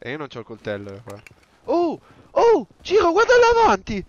E io non ho il coltello. Guarda. Oh! Oh! Giro, guarda là avanti!